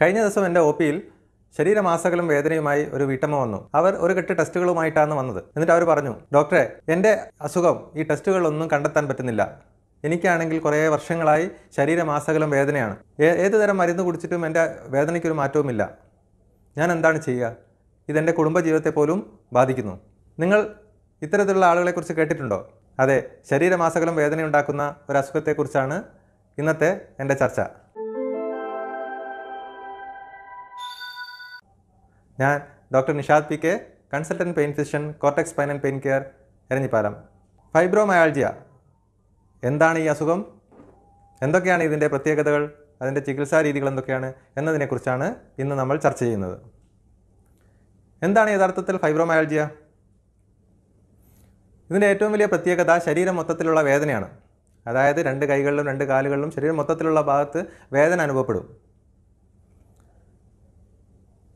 കഴിഞ്ഞ ദിവസം എൻ്റെ ഒ പിയിൽ ശരീരമാസകളും വേദനയുമായി ഒരു വീട്ടമ്മ വന്നു അവർ ഒരു കെട്ട് ടെസ്റ്റുകളുമായിട്ടാണ് വന്നത് എന്നിട്ട് അവർ പറഞ്ഞു ഡോക്ടറെ എൻ്റെ അസുഖം ഈ ടെസ്റ്റുകളൊന്നും കണ്ടെത്താൻ പറ്റുന്നില്ല എനിക്കാണെങ്കിൽ കുറേ വർഷങ്ങളായി ശരീരമാസകലം വേദനയാണ് ഏത് തരം മരുന്ന് കുടിച്ചിട്ടും എൻ്റെ വേദനയ്ക്കൊരു മാറ്റവുമില്ല ഞാൻ എന്താണ് ചെയ്യുക ഇതെൻ്റെ കുടുംബജീവിതത്തെ പോലും ബാധിക്കുന്നു നിങ്ങൾ ഇത്തരത്തിലുള്ള ആളുകളെക്കുറിച്ച് കേട്ടിട്ടുണ്ടോ അതെ ശരീരമാസകലം വേദനയുണ്ടാക്കുന്ന ഒരു അസുഖത്തെക്കുറിച്ചാണ് ഇന്നത്തെ എൻ്റെ ചർച്ച ഞാൻ doctor Nishad P K consultant pain physician Cortex spinal pain care Eranhipalam fibromyalgia എന്താണ് ഈ അസുഖം എന്തൊക്കെയാണ് ഇതിൻ്റെ പ്രത്യേകതകൾ അതിൻ്റെ ചികിത്സാ രീതികൾ എന്തൊക്കെയാണ് എന്നതിനെക്കുറിച്ചാണ് ഇന്ന് നമ്മൾ ചർച്ച ചെയ്യുന്നത് എന്താണ് യഥാർത്ഥത്തിൽ ഫൈബ്രോമയാൾജിയ ഇതിൻ്റെ ഏറ്റവും വലിയ പ്രത്യേകത ശരീരം മൊത്തത്തിലുള്ള വേദനയാണ് അതായത് രണ്ട് കൈകളിലും രണ്ട് കാലുകളിലും ശരീരം മൊത്തത്തിലുള്ള ഭാഗത്ത് വേദന അനുഭവപ്പെടും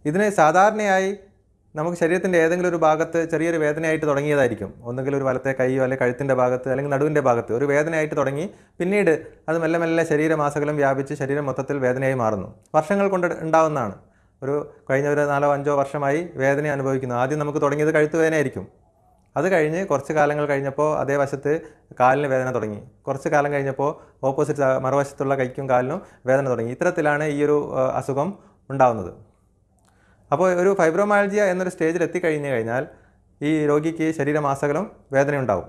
ഇതിനെ സാധാരണയായി നമുക്ക് ശരീരത്തിൻ്റെ ഏതെങ്കിലും ഒരു ഭാഗത്ത് ചെറിയൊരു വേദനയായിട്ട് തുടങ്ങിയതായിരിക്കും ഒന്നുകിൽ ഒരു വലത്തെ കൈയോ അല്ലെങ്കിൽ കഴുത്തിൻ്റെ ഭാഗത്ത് അല്ലെങ്കിൽ നടുവിൻ്റെ ഭാഗത്ത് ഒരു വേദനയായിട്ട് തുടങ്ങി പിന്നീട് അത് മെല്ലെ മെല്ലെ ശരീരമാസകലം വ്യാപിച്ച് ശരീരം മൊത്തത്തിൽ വേദനയായി മാറുന്നു വർഷങ്ങൾ കൊണ്ട് ഉണ്ടാവുന്നതാണ് ഒരു കഴിഞ്ഞ ഒരു നാലോ അഞ്ചോ വർഷമായി വേദന അനുഭവിക്കുന്നു ആദ്യം നമുക്ക് തുടങ്ങിയത് കഴുത്ത് വേദനയായിരിക്കും അത് കഴിഞ്ഞ് കുറച്ച് കാലങ്ങൾ കഴിഞ്ഞപ്പോൾ അതേ വശത്ത് കാലിന് വേദന തുടങ്ങി കുറച്ച് കാലം കഴിഞ്ഞപ്പോൾ ഓപ്പോസിറ്റ് മറുവശത്തുള്ള കൈക്കും കാലിനും വേദന തുടങ്ങി ഇത്തരത്തിലാണ് ഈ ഒരു അസുഖം ഉണ്ടാകുന്നത് അപ്പോൾ ഒരു ഫൈബ്രോമാൾജിയ എന്നൊരു സ്റ്റേജിൽ എത്തിക്കഴിഞ്ഞു കഴിഞ്ഞാൽ ഈ രോഗിക്ക് ശരീരമാസകലം വേദനയുണ്ടാവും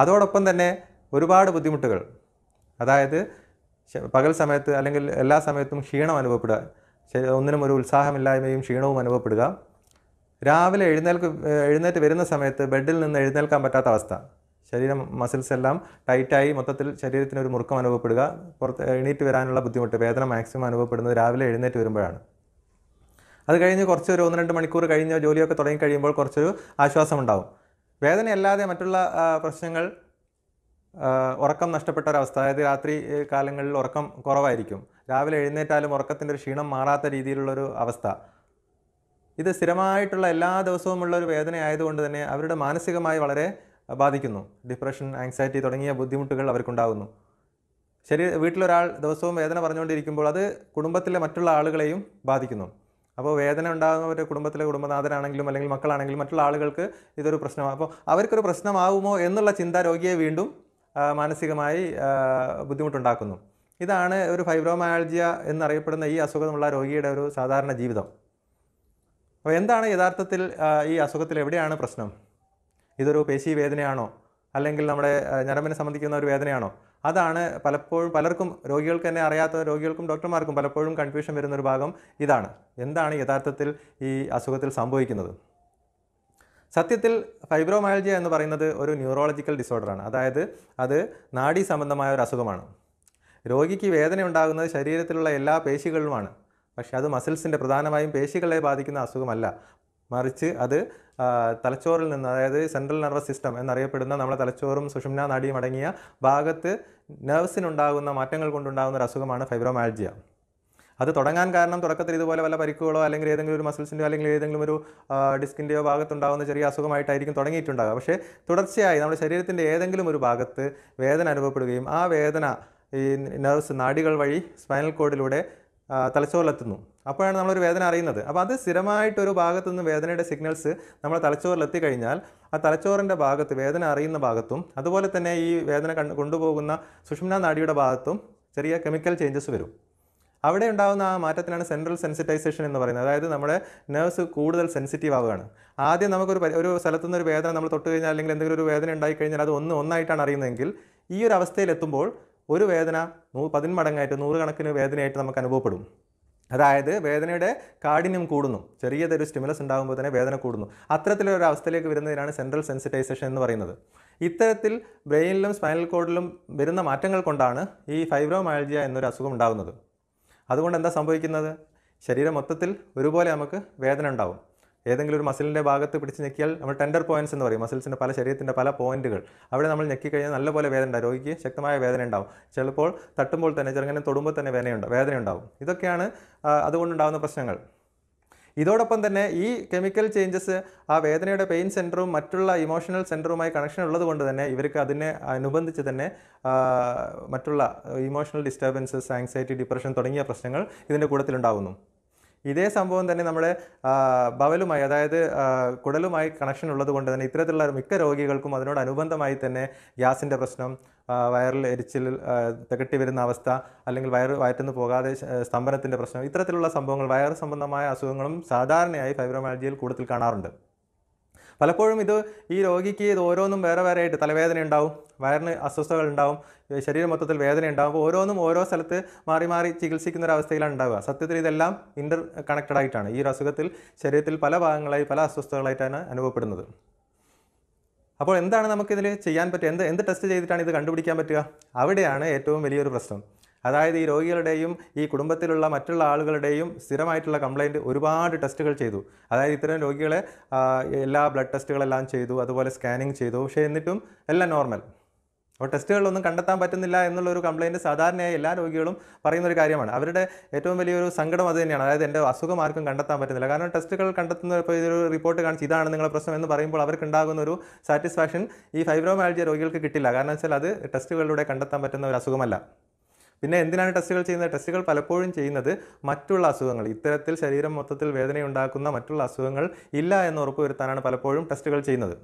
അതോടൊപ്പം തന്നെ ഒരുപാട് ബുദ്ധിമുട്ടുകൾ അതായത് പകൽ സമയത്ത് അല്ലെങ്കിൽ എല്ലാ സമയത്തും ക്ഷീണം അനുഭവപ്പെടുക ഒന്നിനും ഒരു ഉത്സാഹമില്ലായ്മയും ക്ഷീണവും അനുഭവപ്പെടുക രാവിലെ എഴുന്നേൽക്ക് എഴുന്നേറ്റ് വരുന്ന സമയത്ത് ബെഡിൽ നിന്ന് എഴുന്നേൽക്കാൻ പറ്റാത്ത അവസ്ഥ ശരീരം മസിൽസ് എല്ലാം ടൈറ്റായി മൊത്തത്തിൽ ശരീരത്തിന് ഒരു മുറുക്കം അനുഭവപ്പെടുക പുറത്ത് എണീറ്റ് വരാനുള്ള ബുദ്ധിമുട്ട് വേദന മാക്സിമം അനുഭവപ്പെടുന്നത് രാവിലെ എഴുന്നേറ്റ് വരുമ്പോഴാണ് അത് കഴിഞ്ഞ് കുറച്ച് ഒരു ഒന്ന് രണ്ട് മണിക്കൂർ കഴിഞ്ഞ് ജോലിയൊക്കെ തുടങ്ങി കഴിയുമ്പോൾ കുറച്ചൊരു ആശ്വാസമുണ്ടാവും വേദനയല്ലാതെ മറ്റുള്ള പ്രശ്നങ്ങൾ ഉറക്കം നഷ്ടപ്പെട്ട ഒരവസ്ഥ അതായത് രാത്രി കാലങ്ങളിൽ ഉറക്കം കുറവായിരിക്കും രാവിലെ എഴുന്നേറ്റാലും ഉറക്കത്തിൻ്റെ ഒരു ക്ഷീണം മാറാത്ത രീതിയിലുള്ളൊരു അവസ്ഥ ഇത് സ്ഥിരമായിട്ടുള്ള എല്ലാ ദിവസവുമുള്ള ഒരു വേദന ആയതുകൊണ്ട് തന്നെ അവരുടെ മാനസികമായി വളരെ ബാധിക്കുന്നു ഡിപ്രഷൻ ആങ്സൈറ്റി തുടങ്ങിയ ബുദ്ധിമുട്ടുകൾ അവർക്കുണ്ടാകുന്നു ശരി വീട്ടിലൊരാൾ ദിവസവും വേദന പറഞ്ഞുകൊണ്ടിരിക്കുമ്പോൾ അത് കുടുംബത്തിലെ മറ്റുള്ള ആളുകളെയും ബാധിക്കുന്നു അപ്പോൾ വേദന ഉണ്ടാകുന്ന ഒരു കുടുംബത്തിലെ കുടുംബനാഥനാണെങ്കിലും അല്ലെങ്കിൽ മക്കളാണെങ്കിലും മറ്റുള്ള ആളുകൾക്ക് ഇതൊരു പ്രശ്നമാണ് അപ്പോൾ അവർക്കൊരു പ്രശ്നമാകുമോ എന്നുള്ള ചിന്ത രോഗിയെ വീണ്ടും മാനസികമായി ബുദ്ധിമുട്ടുണ്ടാക്കുന്നു ഇതാണ് ഒരു ഫൈബ്രോമയാൾജിയ എന്നറിയപ്പെടുന്ന ഈ അസുഖമുള്ള രോഗിയുടെ ഒരു സാധാരണ ജീവിതം അപ്പോൾ എന്താണ് യഥാർത്ഥത്തിൽ ഈ അസുഖത്തിൽ എവിടെയാണ് പ്രശ്നം ഇതൊരു പേശി വേദനയാണോ അല്ലെങ്കിൽ നമ്മുടെ ഞരമ്പിനെ സംബന്ധിക്കുന്ന ഒരു വേദനയാണോ അതാണ് പലപ്പോഴും പലർക്കും രോഗികൾക്ക് തന്നെ അറിയാത്ത രോഗികൾക്കും ഡോക്ടർമാർക്കും പലപ്പോഴും കൺഫ്യൂഷൻ വരുന്ന ഒരു ഭാഗം ഇതാണ് എന്താണ് യഥാർത്ഥത്തിൽ ഈ അസുഖത്തിൽ സംഭവിക്കുന്നത് സത്യത്തിൽ ഫൈബ്രോമയൽജിയ എന്ന് പറയുന്നത് ഒരു ന്യൂറോളജിക്കൽ ഡിസോർഡറാണ് അതായത് അത് നാഡി സംബന്ധമായ ഒരു അസുഖമാണ് രോഗിക്ക് വേദന ഉണ്ടാകുന്നത് ശരീരത്തിലുള്ള എല്ലാ പേശികളിലുമാണ് പക്ഷേ അത് മസിൽസിൻ്റെ പ്രധാനമായും പേശികളെ ബാധിക്കുന്ന അസുഖമല്ല മറിച്ച് അത് തലച്ചോറിൽ നിന്ന് അതായത് സെൻട്രൽ നെർവസ് സിസ്റ്റം എന്നറിയപ്പെടുന്ന നമ്മുടെ തലച്ചോറും സുഷുമ്ന നാടിയും അടങ്ങിയ ഭാഗത്ത് നെർവ്സിനുണ്ടാകുന്ന മാറ്റങ്ങൾ കൊണ്ടുണ്ടാകുന്ന ഒരു അസുഖമാണ് ഫൈബ്രോമാൾജിയ അത് തുടങ്ങാൻ കാരണം തുടക്കത്തിൽ ഇതുപോലെ വല്ല പരിക്കുകളോ അല്ലെങ്കിൽ ഏതെങ്കിലും ഒരു മസിൽസിൻ്റെയോ അല്ലെങ്കിൽ ഏതെങ്കിലും ഒരു ഡിസ്കിൻ്റെയോ ഭാഗത്തുണ്ടാകുന്ന ചെറിയ അസുഖമായിട്ടായിരിക്കും തുടങ്ങിയിട്ടുണ്ടാകുക പക്ഷേ തുടർച്ചയായി നമ്മുടെ ശരീരത്തിൻ്റെ ഏതെങ്കിലും ഒരു ഭാഗത്ത് വേദന അനുഭവപ്പെടുകയും ആ വേദന ഈ നെർവ്സ് നാടികൾ വഴി സ്പൈനൽ കോഡിലൂടെ തലച്ചോറിലെത്തുന്നു അപ്പോഴാണ് നമ്മളൊരു വേദന അറിയുന്നത് അപ്പോൾ അത് സ്ഥിരമായിട്ടൊരു ഭാഗത്തു നിന്ന് വേദനയുടെ സിഗ്നൽസ് നമ്മൾ തലച്ചോറിലെത്തി കഴിഞ്ഞാൽ ആ തലച്ചോറിൻ്റെ ഭാഗത്ത് വേദന അറിയുന്ന ഭാഗത്തും അതുപോലെ തന്നെ ഈ വേദന കണ്ട് കൊണ്ടുപോകുന്ന സുഷുമ്ന നാടിയുടെ ഭാഗത്തും ചെറിയ കെമിക്കൽ ചേഞ്ചസ് വരും അവിടെ ഉണ്ടാകുന്ന ആ മാറ്റത്തിനാണ് സെൻട്രൽ സെൻസിറ്റൈസേഷൻ എന്ന് പറയുന്നത് അതായത് നമ്മുടെ നെർവ്സ് കൂടുതൽ സെൻസിറ്റീവ് ആവുകയാണ് ആദ്യം നമുക്കൊരു ഒരു സ്ഥലത്തു നിന്നൊരു വേദന നമ്മൾ തൊട്ട് കഴിഞ്ഞാൽ അല്ലെങ്കിൽ എന്തെങ്കിലും ഒരു വേദന ഉണ്ടായി കഴിഞ്ഞാൽ അത് ഒന്ന് ഒന്നായിട്ടാണ് അറിയുന്നതെങ്കിൽ ഈ ഒരു അവസ്ഥയിലെത്തുമ്പോൾ ഒരു വേദന നൂ പതിന്മടങ്ങായിട്ട് നൂറുകണക്കിന് വേദനയായിട്ട് നമുക്ക് അനുഭവപ്പെടും അതായത് വേദനയുടെ കാഠിന്യം കൂടുന്നു ചെറിയതൊരു സ്റ്റിമുലസ് ഉണ്ടാകുമ്പോൾ തന്നെ വേദന കൂടുന്നു അത്തരത്തിലൊരു അവസ്ഥയിലേക്ക് വരുന്നതിനാണ് സെൻട്രൽ സെൻസിറ്റൈസേഷൻ എന്ന് പറയുന്നത് ഇത്തരത്തിൽ ബ്രെയിനിലും സ്പൈനൽ കോഡിലും വരുന്ന മാറ്റങ്ങൾ കൊണ്ടാണ് ഈ ഫൈബ്രോമാൾജിയ എന്നൊരു അസുഖം ഉണ്ടാകുന്നത് അതുകൊണ്ട് എന്താ സംഭവിക്കുന്നത് ശരീരം മൊത്തത്തിൽ ഒരുപോലെ നമുക്ക് വേദന ഉണ്ടാവും ഏതെങ്കിലും ഒരു മസിലിൻ്റെ ഭാഗത്ത് പിടിച്ച് ഞെക്കിയാൽ നമ്മൾ ടെൻഡർ പോയിൻറ്റ്സ് എന്ന് പറയും മസിൽസിൻ്റെ പല ശരീരത്തിൻ്റെ പല പോയിൻറ്റുകൾ അവിടെ നമ്മൾ ഞെക്കിക്കഴിഞ്ഞാൽ നല്ലപോലെ വേദന ഉണ്ടാവും രോഗിക്ക് ശക്തമായ വേദന ഉണ്ടാവും ചിലപ്പോൾ തട്ടുമ്പോൾ തന്നെ ചെറുങ്ങനെ തൊടുമ്പോൾ തന്നെ വേദനയുണ്ടാവും വേദന ഉണ്ടാവും ഇതൊക്കെയാണ് അതുകൊണ്ടുണ്ടാകുന്ന പ്രശ്നങ്ങൾ ഇതോടൊപ്പം തന്നെ ഈ കെമിക്കൽ ചേഞ്ചസ് ആ വേദനയുടെ പെയിൻ സെൻറ്ററും മറ്റുള്ള ഇമോഷണൽ സെൻറ്ററുമായി കണക്ഷൻ ഉള്ളത് കൊണ്ട് തന്നെ ഇവർക്ക് അതിനെ അനുബന്ധിച്ച് തന്നെ മറ്റുള്ള ഇമോഷണൽ ഡിസ്റ്റർബൻസസ് ആങ്സൈറ്റി ഡിപ്രഷൻ തുടങ്ങിയ പ്രശ്നങ്ങൾ ഇതിൻ്റെ കൂട്ടത്തിലുണ്ടാകുന്നു ഇതേ സംഭവം തന്നെ നമ്മുടെ ബവലുമായി അതായത് കുടലുമായി കണക്ഷൻ ഉള്ളത് കൊണ്ട് തന്നെ ഇത്തരത്തിലുള്ള മിക്ക രോഗികൾക്കും അതിനോട് അനുബന്ധമായി തന്നെ ഗ്യാസിൻ്റെ പ്രശ്നം വയറിൽ എരിച്ചിൽ തികട്ടി വരുന്ന അവസ്ഥ അല്ലെങ്കിൽ വയറ് വയറ്റുന്നു പോകാതെ സ്തംഭനത്തിൻ്റെ പ്രശ്നം ഇത്തരത്തിലുള്ള സംഭവങ്ങൾ വയറ് സംബന്ധമായ അസുഖങ്ങളും സാധാരണയായി ഫൈബ്രോമാലജിയിൽ കൂടുതൽ കാണാറുണ്ട് പലപ്പോഴും ഇത് ഈ രോഗിക്ക് ഇത് ഓരോന്നും വേറെ വേറെ ആയിട്ട് തലവേദന ഉണ്ടാവും വയറിന് അസ്വസ്ഥതകൾ ഉണ്ടാവും ശരീരം മൊത്തത്തിൽ വേദന ഉണ്ടാവും ഓരോന്നും ഓരോ സ്ഥലത്ത് മാറി മാറി ചികിത്സിക്കുന്ന ഒരു അവസ്ഥയിലാണ് ഉണ്ടാവുക സത്യത്തിൽ ഇതെല്ലാം ഇൻ്റർ കണക്റ്റഡ് ആയിട്ടാണ് ഈ ഒരു അസുഖത്തിൽ ശരീരത്തിൽ പല ഭാഗങ്ങളായി പല അസ്വസ്ഥതകളായിട്ടാണ് അനുഭവപ്പെടുന്നത് അപ്പോൾ എന്താണ് നമുക്കിതിൽ ചെയ്യാൻ പറ്റുക എന്ത് എന്ത് ടെസ്റ്റ് ചെയ്തിട്ടാണ് ഇത് കണ്ടുപിടിക്കാൻ പറ്റുക അവിടെയാണ് ഏറ്റവും വലിയൊരു പ്രശ്നം അതായത് ഈ രോഗികളുടെയും ഈ കുടുംബത്തിലുള്ള മറ്റുള്ള ആളുകളുടെയും സ്ഥിരമായിട്ടുള്ള കംപ്ലൈൻറ്റ് ഒരുപാട് ടെസ്റ്റുകൾ ചെയ്തു അതായത് ഇത്തരം രോഗികളെ എല്ലാ ബ്ലഡ് ടെസ്റ്റുകളെല്ലാം ചെയ്തു അതുപോലെ സ്കാനിങ് ചെയ്തു പക്ഷേ എന്നിട്ടും എല്ലാം നോർമൽ അപ്പോൾ ടെസ്റ്റുകളൊന്നും കണ്ടെത്താൻ പറ്റുന്നില്ല എന്നുള്ളൊരു കംപ്ലയിൻറ്റ് സാധാരണയായി എല്ലാ രോഗികളും പറയുന്ന ഒരു കാര്യമാണ് അവരുടെ ഏറ്റവും വലിയൊരു സങ്കടം അത് തന്നെയാണ് അതായത് എൻ്റെ അസുഖം ആർക്കും കണ്ടെത്താൻ പറ്റുന്നില്ല കാരണം ടെസ്റ്റുകൾ കണ്ടെത്തുന്ന ഇപ്പോൾ ഇതൊരു റിപ്പോർട്ട് കാണിച്ച് ഇതാണ് നിങ്ങളുടെ പ്രശ്നം എന്ന് പറയുമ്പോൾ അവർക്ക് ഉണ്ടാകുന്ന ഒരു സാറ്റിസ്ഫാക്ഷൻ ഈ ഫൈബ്രോമാലജിയ രോഗികൾക്ക് കിട്ടില്ല കാരണം വെച്ചാൽ അത് ടെസ്റ്റുകളിലൂടെ കണ്ടെത്താൻ പറ്റുന്ന ഒരു അസുഖമല്ല പിന്നെ എന്തിനാണ് ടെസ്റ്റുകൾ ചെയ്യുന്നത് ടെസ്റ്റുകൾ പലപ്പോഴും ചെയ്യുന്നത് മറ്റുള്ള അസുഖങ്ങൾ ഇത്തരത്തിൽ ശരീരം മൊത്തത്തിൽ വേദനയുണ്ടാക്കുന്ന മറ്റുള്ള അസുഖങ്ങൾ ഇല്ല എന്ന് ഉറപ്പുവരുത്താനാണ് പലപ്പോഴും ടെസ്റ്റുകൾ ചെയ്യുന്നത്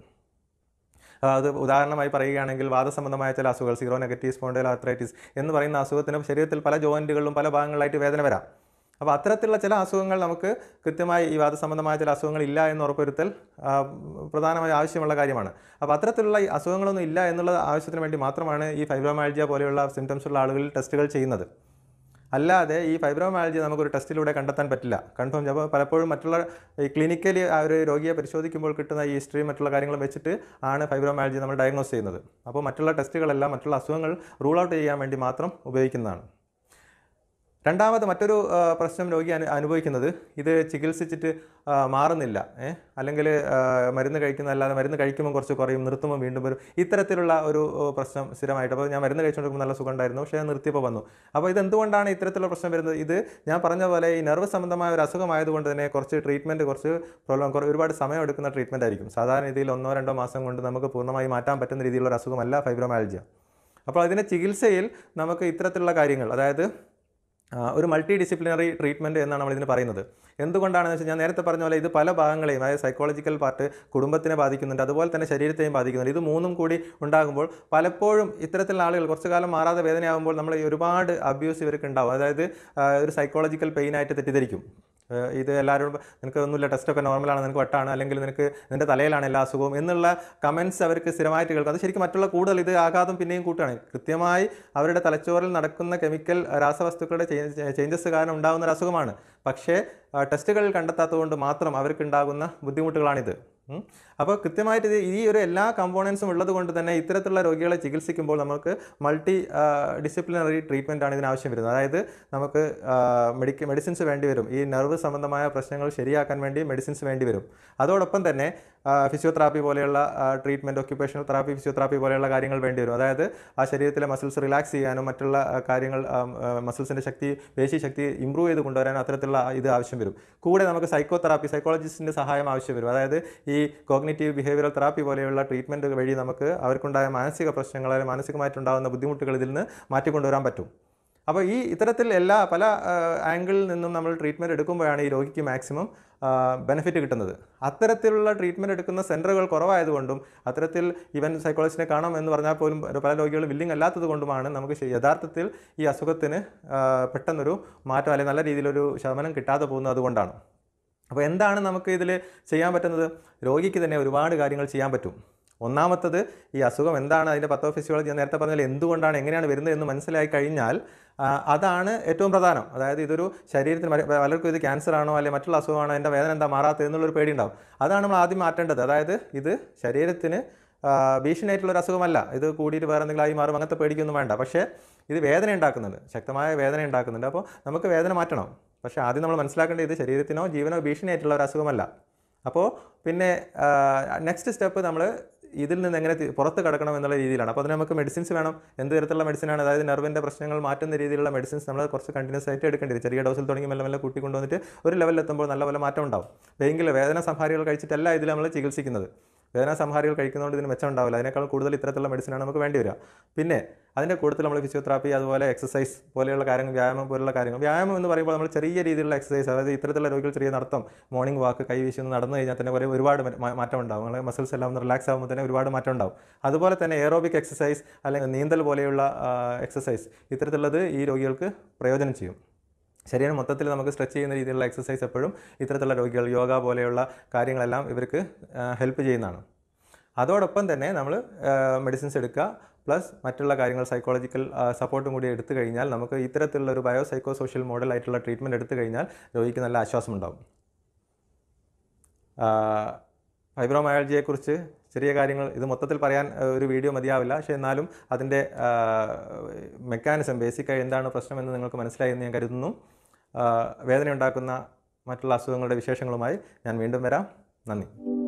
അത് ഉദാഹരണമായി പറയുകയാണെങ്കിൽ വാദസംബന്ധമായ ചില അസുഖങ്ങൾ സീറോ നെഗറ്റീവ് സ്പോണ്ടേൽ ആർത്രൈറ്റിസ് എന്ന് പറയുന്ന അസുഖത്തിന് ശരീരത്തിൽ പല ജോയിൻറ്റുകളിലും പല ഭാഗങ്ങളിലായിട്ട് വേദന വരാം അപ്പോൾ അത്തരത്തിലുള്ള ചില അസുഖങ്ങൾ നമുക്ക് കൃത്യമായി ഈ വാദസംബന്ധമായ ചില അസുഖങ്ങൾ ഇല്ല എന്ന് ഉറപ്പുവരുത്തൽ പ്രധാനമായി ആവശ്യമുള്ള കാര്യമാണ് അപ്പോൾ അത്തരത്തിലുള്ള ഈ അസുഖങ്ങളൊന്നും ഇല്ല എന്നുള്ള ആവശ്യത്തിന് വേണ്ടി മാത്രമാണ് ഈ ഫൈബ്രോമാൾജിയ പോലെയുള്ള സിംറ്റംസ് ഉള്ള ആളുകളിൽ ടെസ്റ്റുകൾ ചെയ്യുന്നത് അല്ലാതെ ഈ ഫൈബ്രോമാൾജിയ നമുക്കൊരു ടെസ്റ്റിലൂടെ കണ്ടെത്താൻ പറ്റില്ല കൺഫേം അപ്പോൾ പലപ്പോഴും മറ്റുള്ള ഈ ക്ലിനിക്കലി ആ ഒരു രോഗിയെ പരിശോധിക്കുമ്പോൾ കിട്ടുന്ന ഈ ഹിസ്റ്ററി മറ്റുള്ള കാര്യങ്ങളും വെച്ചിട്ട് ആണ് ഫൈബ്രോമാൾജിയ നമ്മൾ ഡയഗ്നോസ് ചെയ്യുന്നത് അപ്പോൾ മറ്റുള്ള ടെസ്റ്റുകളെല്ലാം മറ്റുള്ള അസുഖങ്ങൾ റൂൾ ഔട്ട് ചെയ്യാൻ വേണ്ടി മാത്രം ഉപയോഗിക്കുന്നതാണ് രണ്ടാമത് മറ്റൊരു പ്രശ്നം രോഗി അനു അനുഭവിക്കുന്നത് ഇത് ചികിത്സിച്ചിട്ട് മാറുന്നില്ല അല്ലെങ്കിൽ മരുന്ന് കഴിക്കുന്ന അല്ലാതെ മരുന്ന് കഴിക്കുമ്പോൾ കുറച്ച് കുറയും നിർത്തുമ്പോൾ വീണ്ടും വരും ഇത്തരത്തിലുള്ള ഒരു പ്രശ്നം സ്ഥിരമായിട്ട് അപ്പോൾ ഞാൻ മരുന്ന് കഴിച്ചുകൊണ്ടിരിക്കുമ്പോൾ നല്ല സുഖമുണ്ടായിരുന്നു പക്ഷേ പക്ഷേ നിർത്തിയപ്പോൾ വന്നു അപ്പോൾ ഇത് എന്തുകൊണ്ടാണ് ഇത്തരത്തിലുള്ള പ്രശ്നം വരുന്നത് ഇത് ഞാൻ പറഞ്ഞ പോലെ ഈ നെർവ് സംബന്ധമായ ഒരു അസുഖമായതുകൊണ്ട് തന്നെ കുറച്ച് ട്രീറ്റ്മെൻറ്റ് കുറച്ച് പ്രോബ്ലം കുറേ ഒരുപാട് സമയം എടുക്കുന്ന ട്രീറ്റ്മെൻ്റ് ആയിരിക്കും സാധാരണ രീതിയിൽ ഒന്നോ രണ്ടോ മാസം കൊണ്ട് നമുക്ക് പൂർണ്ണമായി മാറ്റാൻ പറ്റുന്ന രീതിയിലുള്ള ഒരു അസുഖമല്ല ഫൈബ്രോമാലജിയ അപ്പോൾ അതിൻ്റെ ചികിത്സയിൽ നമുക്ക് ഇത്തരത്തിലുള്ള കാര്യങ്ങൾ അതായത് ഒരു മൾട്ടി ഡിസിപ്ലിനറി ട്രീറ്റ്മെൻറ്റ് എന്നാണ് നമ്മൾ ഇതിന് പറയുന്നത് എന്തുകൊണ്ടാണെന്ന് വെച്ചാൽ ഞാൻ നേരത്തെ പറഞ്ഞ പോലെ ഇത് പല ഭാഗങ്ങളെയും അതായത് സൈക്കോളജിക്കൽ പാർട്ട് കുടുംബത്തിനെ ബാധിക്കുന്നുണ്ട് അതുപോലെ തന്നെ ശരീരത്തെയും ബാധിക്കുന്നുണ്ട് ഇത് മൂന്നും കൂടി ഉണ്ടാകുമ്പോൾ പലപ്പോഴും ഇത്തരത്തിലുള്ള ആളുകൾ കുറച്ചു കാലം മാറാതെ വേദനയാകുമ്പോൾ നമ്മൾ ഒരുപാട് അബ്യൂസ് ഇവർക്ക് ഉണ്ടാവും അതായത് ഒരു സൈക്കോളജിക്കൽ പെയിനായിട്ട് തെറ്റിദ്ധരിക്കും ഇത് എല്ലാവരും നിനക്ക് ഒന്നുമില്ല ടെസ്റ്റൊക്കെ നോർമലാണ് നിനക്ക് വട്ടാണ് അല്ലെങ്കിൽ നിനക്ക് നിൻ്റെ തലയിലാണ് എല്ലാ അസുഖവും എന്നുള്ള കമൻസ് അവർക്ക് സ്ഥിരമായിട്ട് കേൾക്കും അത് ശരിക്കും മറ്റുള്ള കൂടുതൽ ഇത് ആഘാതം പിന്നെയും കൂട്ടുകയാണ് കൃത്യമായി അവരുടെ തലച്ചോറിൽ നടക്കുന്ന കെമിക്കൽ രാസവസ്തുക്കളുടെ ചേഞ്ചസ് കാരണം ഉണ്ടാകുന്ന ഒരു അസുഖമാണ് പക്ഷേ ടെസ്റ്റുകൾ കണ്ടെത്താത്തതുകൊണ്ട് മാത്രം അവർക്കുണ്ടാകുന്ന ബുദ്ധിമുട്ടുകളാണിത് അപ്പോൾ കൃത്യമായിട്ട് ഈ ഒരു എല്ലാ കമ്പോണൻസും ഉള്ളത് കൊണ്ട് തന്നെ ഇത്തരത്തിലുള്ള രോഗികളെ ചികിത്സിക്കുമ്പോൾ നമുക്ക് മൾട്ടി ഡിസിപ്ലിനറി ട്രീറ്റ്മെൻ്റ് ആണ് ഇതിന് ആവശ്യം വരുന്നത് അതായത് നമുക്ക് മെഡിക്ക മെഡിസിൻസ് വേണ്ടി വരും ഈ നെർവ് സംബന്ധമായ പ്രശ്നങ്ങൾ ശരിയാക്കാൻ വേണ്ടി മെഡിസിൻസ് വേണ്ടി വരും അതോടൊപ്പം തന്നെ ഫിസിയോതെറാപ്പി പോലെയുള്ള ട്രീറ്റ്മെൻറ്റ് ഒക്യുപേഷണൽ തെറാപ്പി ഫിസിയോതെറാപ്പി പോലെയുള്ള കാര്യങ്ങൾ വേണ്ടി വരും അതായത് ആ ശരീരത്തിലെ മസിൽസ് റിലാക്സ് ചെയ്യാനും മറ്റുള്ള കാര്യങ്ങൾ മസിൽസിൻ്റെ ശക്തി പേശി ശക്തി ഇമ്പ്രൂവ് ചെയ്ത് കൊണ്ടുവരാനും അത്തരത്തിലുള്ള ഇത് ആവശ്യം വരും കൂടെ നമുക്ക് സൈക്കോ തെറാപ്പി സൈക്കോളജിസ്റ്റിൻ്റെ സഹായം ആവശ്യം വരും അതായത് ഈ കോഗ്നേറ്റീവ് ബിഹേവിയറൽ തെറാപ്പി പോലെയുള്ള ട്രീറ്റ്മെൻറ്റ് വഴി നമുക്ക് അവർക്കുണ്ടായ മാനസിക പ്രശ്നങ്ങൾ അല്ലെങ്കിൽ മാനസികമായിട്ടുണ്ടാകുന്ന ബുദ്ധിമുട്ടുകൾ ഇതിൽ നിന്ന് മാറ്റിക്കൊണ്ടുവരാൻ പറ്റും അപ്പോൾ ഈ ഇത്തരത്തിൽ എല്ലാ പല ആംഗിളിൽ നിന്നും നമ്മൾ ട്രീറ്റ്മെൻറ്റ് എടുക്കുമ്പോഴാണ് ഈ രോഗിക്ക് മാക്സിമം ബെനിഫിറ്റ് കിട്ടുന്നത് അത്തരത്തിലുള്ള ട്രീറ്റ്മെൻറ്റ് എടുക്കുന്ന സെൻറ്ററുകൾ കുറവായതുകൊണ്ടും അത്തരത്തിൽ ഇവൻ സൈക്കോളജിസ്റ്റിനെ കാണാം എന്ന് പറഞ്ഞാൽ പോലും പല രോഗികളും വില്ലിങ് അല്ലാത്തത് കൊണ്ടുമാണ് നമുക്ക് യഥാർത്ഥത്തിൽ ഈ അസുഖത്തിന് പെട്ടെന്നൊരു മാറ്റം അല്ലെങ്കിൽ നല്ല രീതിയിലൊരു ശമനം കിട്ടാതെ പോകുന്നത് അതുകൊണ്ടാണ് അപ്പോൾ എന്താണ് നമുക്ക് ഇതിൽ ചെയ്യാൻ പറ്റുന്നത് രോഗിക്ക് തന്നെ ഒരുപാട് കാര്യങ്ങൾ ചെയ്യാൻ പറ്റും ഒന്നാമത്തത് ഈ അസുഖം എന്താണ് അതിൻ്റെ പത്തോഫിസിയോളജി ഞാൻ നേരത്തെ പറഞ്ഞാൽ എന്തുകൊണ്ടാണ് എങ്ങനെയാണ് വരുന്നത് എന്ന് മനസ്സിലായി കഴിഞ്ഞാൽ അതാണ് ഏറ്റവും പ്രധാനം അതായത് ഇതൊരു ശരീരത്തിൽ പലർക്കും ഇത് ക്യാൻസർ ആണോ അല്ലെങ്കിൽ മറ്റുള്ള അസുഖമാണോ എൻ്റെ വേദന എന്താ മാറാത്തത് എന്നുള്ളൊരു പേടി ഉണ്ടാവും അതാണ് നമ്മൾ ആദ്യം മാറ്റേണ്ടത് അതായത് ഇത് ശരീരത്തിന് ഭീഷണിയായിട്ടുള്ള ഒരു അസുഖമല്ല ഇത് കൂടിയിട്ട് വേറെ എന്തെങ്കിലും ആയി മാറും അങ്ങനത്തെ പേടിക്കൊന്നും വേണ്ട പക്ഷേ ഇത് വേദന ഉണ്ടാക്കുന്നുണ്ട് ശക്തമായ വേദന ഉണ്ടാക്കുന്നുണ്ട് അപ്പോൾ നമുക്ക് വേദന മാറ്റണം പക്ഷേ ആദ്യം നമ്മൾ മനസ്സിലാക്കേണ്ടത് ഇത് ശരീരത്തിനോ ജീവനോ ഭീഷണിയായിട്ടുള്ള ഒരു അസുഖമല്ല അപ്പോൾ പിന്നെ നെക്സ്റ്റ് സ്റ്റെപ്പ് നമ്മൾ ഇതിൽ നിന്ന് എങ്ങനെ പുറത്ത് കിടക്കണം എന്നുള്ള രീതിയിലാണ് അപ്പോൾ അതിന് നമുക്ക് മെഡിസിൻസ് വേണം എന്ത് തരത്തിലുള്ള മെഡിസിനാണ് അതായത് നെർവിൻ്റെ പ്രശ്നങ്ങൾ മാറ്റുന്ന രീതിയിലുള്ള മെഡിസിൻസ് നമ്മൾ കുറച്ച് കണ്ടിന്യൂസ് ആയിട്ട് എടുക്കേണ്ടി വരും ചെറിയ ഡോസിൽ തുടങ്ങി മെല്ലെ മെല്ലെ കൂട്ടിക്കൊണ്ടുവന്നിട്ട് കൊണ്ടുവന്നിട്ട് ഒരു ലെവലിലെത്തുമ്പോൾ നല്ല പോലെ മാറ്റം ഉണ്ടാവും പെയിങ്കിലെ വേദന സംഹാരികൾ കഴിച്ചിട്ടല്ല ഇതിൽ നമ്മൾ ചികിത്സിക്കുന്നത് വേദന സംഹാരികൾ കഴിക്കുന്നതുകൊണ്ട് ഇതിന് മെച്ചം ഉണ്ടാവില്ല അതിനേക്കാൾ കൂടുതൽ ഇത്തരത്തിലുള്ള മെഡിസിനാണ് നമുക്ക് വേണ്ടി വരിക പിന്നെ അതിൻ്റെ കൂടുതൽ നമ്മൾ ഫിസിയോതെറാപ്പി അതുപോലെ എക്സസൈസ് പോലെയുള്ള കാര്യങ്ങൾ വ്യായാമം പോലുള്ള കാര്യങ്ങൾ വ്യായാമം എന്ന് പറയുമ്പോൾ നമ്മൾ ചെറിയ രീതിയിലുള്ള എക്സസൈസ് അതായത് ഇത്തരത്തിലുള്ള രോഗികൾ ചെറിയ നടത്തം മോർണിംഗ് വാക്ക് കൈ ഒന്ന് നടന്നു കഴിഞ്ഞാൽ തന്നെ കുറേ ഒരുപാട് മാറ്റം ഉണ്ടാവും നമ്മളെ മസിൽസ് എല്ലാം ഒന്ന് റിലാക്സ് ആകുമ്പോൾ തന്നെ ഒരുപാട് മാറ്റം ഉണ്ടാവും അതുപോലെ തന്നെ എയറോബിക് എക്സസൈസ് അല്ലെങ്കിൽ നീന്തൽ പോലെയുള്ള എക്സസൈസ് ഇത്തരത്തിലുള്ളത് ഈ രോഗികൾക്ക് പ്രയോജനം ചെയ്യും ശരീരം മൊത്തത്തിൽ നമുക്ക് സ്ട്രെച്ച് ചെയ്യുന്ന രീതിയിലുള്ള എക്സസൈസ് എപ്പോഴും ഇത്തരത്തിലുള്ള രോഗികൾ യോഗ പോലെയുള്ള കാര്യങ്ങളെല്ലാം ഇവർക്ക് ഹെൽപ്പ് ചെയ്യുന്നതാണ് അതോടൊപ്പം തന്നെ നമ്മൾ മെഡിസിൻസ് എടുക്കുക പ്ലസ് മറ്റുള്ള കാര്യങ്ങൾ സൈക്കോളജിക്കൽ സപ്പോർട്ടും കൂടി എടുത്തു കഴിഞ്ഞാൽ നമുക്ക് ഇത്തരത്തിലുള്ള ഒരു ബയോ സൈക്കോ സോഷ്യൽ മോഡലായിട്ടുള്ള ട്രീറ്റ്മെൻറ്റ് എടുത്തു കഴിഞ്ഞാൽ രോഗിക്ക് നല്ല ആശ്വാസമുണ്ടാകും ഫൈബ്രോമയോളജിയെക്കുറിച്ച് ചെറിയ കാര്യങ്ങൾ ഇത് മൊത്തത്തിൽ പറയാൻ ഒരു വീഡിയോ മതിയാവില്ല പക്ഷേ എന്നാലും അതിൻ്റെ മെക്കാനിസം ബേസിക്കായി എന്താണ് പ്രശ്നമെന്ന് നിങ്ങൾക്ക് മനസ്സിലായി എന്ന് ഞാൻ കരുതുന്നു വേദനയുണ്ടാക്കുന്ന മറ്റുള്ള അസുഖങ്ങളുടെ വിശേഷങ്ങളുമായി ഞാൻ വീണ്ടും വരാം നന്ദി